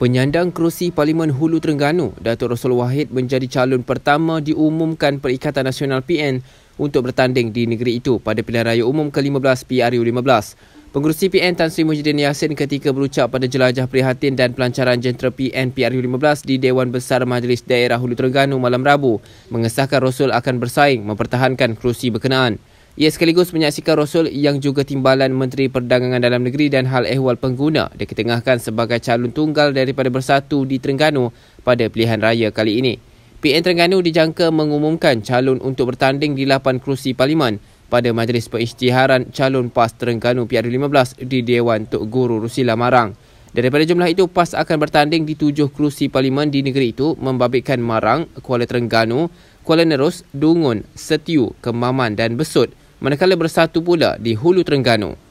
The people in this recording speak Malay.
Penyandang kerusi Parlimen Hulu Terengganu, Datuk Rasul Wahid menjadi calon pertama diumumkan Perikatan Nasional PN untuk bertanding di negeri itu pada pilihan raya umum ke-15 PRU15. Pengurusi PN Tan Sri Mujidin Yassin ketika berucap pada jelajah prihatin dan pelancaran jentera PN PRU15 di Dewan Besar Majlis Daerah Hulu Terengganu malam Rabu mengesahkan Rasul akan bersaing mempertahankan kerusi berkenaan. Ia sekaligus menyaksikan Rasul yang juga timbalan Menteri Perdagangan Dalam Negeri dan Hal Ehwal Pengguna diketengahkan sebagai calon tunggal daripada Bersatu di Terengganu pada pilihan raya kali ini. PN Terengganu dijangka mengumumkan calon untuk bertanding di lapan kerusi parlimen pada Majlis Perisytiharan Calon PAS Terengganu PRU15 di Dewan Tok Guru Rusila Marang. Daripada jumlah itu, PAS akan bertanding di tujuh kerusi parlimen di negeri itu membabitkan Marang, Kuala Terengganu, Kuala Nerus, Dungun, Setiu, Kemaman dan Besut manakala bersatu pula di Hulu Terengganu.